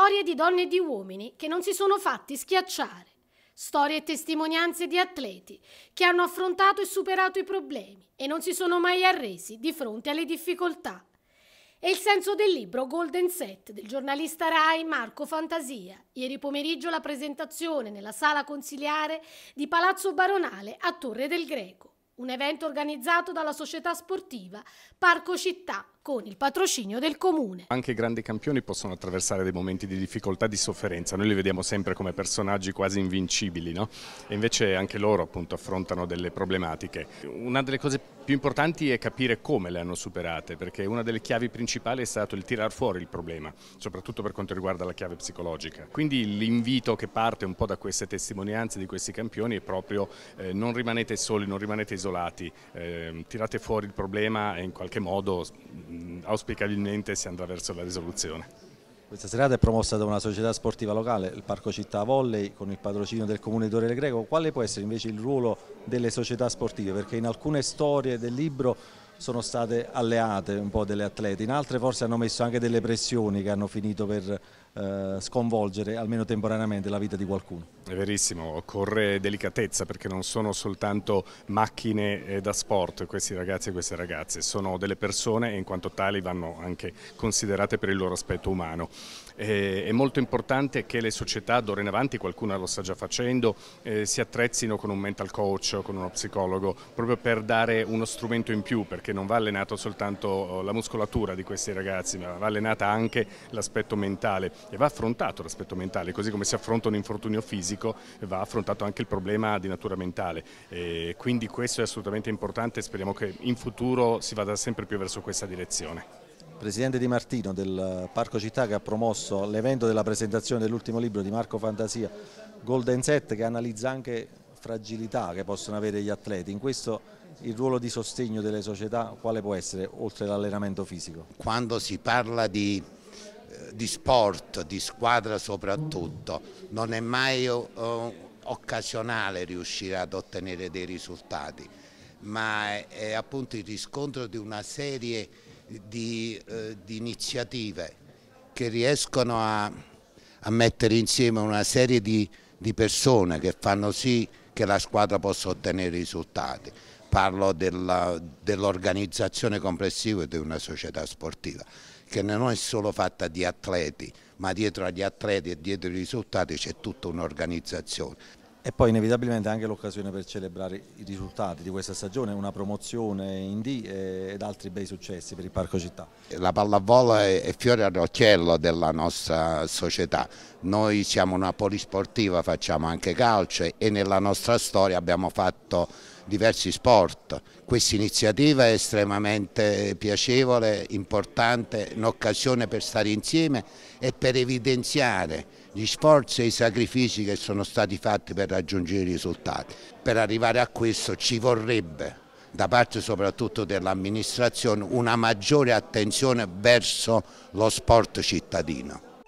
Storie di donne e di uomini che non si sono fatti schiacciare. Storie e testimonianze di atleti che hanno affrontato e superato i problemi e non si sono mai arresi di fronte alle difficoltà. È il senso del libro Golden Set del giornalista Rai Marco Fantasia. Ieri pomeriggio la presentazione nella sala consiliare di Palazzo Baronale a Torre del Greco, un evento organizzato dalla società sportiva Parco Città con il patrocinio del Comune. Anche i grandi campioni possono attraversare dei momenti di difficoltà, e di sofferenza, noi li vediamo sempre come personaggi quasi invincibili, no? e invece anche loro appunto, affrontano delle problematiche. Una delle cose più importanti è capire come le hanno superate, perché una delle chiavi principali è stato il tirar fuori il problema, soprattutto per quanto riguarda la chiave psicologica. Quindi l'invito che parte un po' da queste testimonianze di questi campioni è proprio eh, non rimanete soli, non rimanete isolati, eh, tirate fuori il problema e in qualche modo Mm, auspicabilmente si andrà verso la risoluzione. Questa serata è promossa da una società sportiva locale, il Parco Città Volley, con il patrocinio del Comune di Torre Greco. Quale può essere invece il ruolo delle società sportive? Perché in alcune storie del libro sono state alleate un po' delle atlete, in altre forse hanno messo anche delle pressioni che hanno finito per eh, sconvolgere almeno temporaneamente la vita di qualcuno. È verissimo, occorre delicatezza perché non sono soltanto macchine eh, da sport questi ragazzi e queste ragazze, sono delle persone e in quanto tali vanno anche considerate per il loro aspetto umano. Eh, è molto importante che le società d'ora in avanti, qualcuno lo sta già facendo, si attrezzino con un mental coach o con uno psicologo proprio per dare uno strumento in più perché non va allenato soltanto oh, la muscolatura di questi ragazzi ma va allenata anche l'aspetto mentale e va affrontato l'aspetto mentale, così come si affronta un infortunio fisico va affrontato anche il problema di natura mentale, e quindi questo è assolutamente importante e speriamo che in futuro si vada sempre più verso questa direzione. Presidente Di Martino del Parco Città che ha promosso l'evento della presentazione dell'ultimo libro di Marco Fantasia, Golden Set, che analizza anche fragilità che possono avere gli atleti. In questo il ruolo di sostegno delle società quale può essere oltre all'allenamento fisico? Quando si parla di di sport, di squadra soprattutto, non è mai eh, occasionale riuscire ad ottenere dei risultati, ma è appunto il riscontro di una serie di, eh, di iniziative che riescono a, a, mettere insieme una serie di, di persone che fanno sì che la squadra possa ottenere risultati parlo dell'organizzazione dell complessiva di una società sportiva che non è solo fatta di atleti, ma dietro agli atleti e dietro i risultati c'è tutta un'organizzazione. E poi inevitabilmente anche l'occasione per celebrare i risultati di questa stagione, una promozione in D ed altri bei successi per il Parco Città. La pallavolo è fiore al rocchiello della nostra società, noi siamo una polisportiva, facciamo anche calcio e nella nostra storia abbiamo fatto diversi sport. Questa iniziativa è estremamente piacevole, importante, un'occasione per stare insieme e per evidenziare gli sforzi e i sacrifici che sono stati fatti per raggiungere i risultati. Per arrivare a questo ci vorrebbe da parte soprattutto dell'amministrazione una maggiore attenzione verso lo sport cittadino.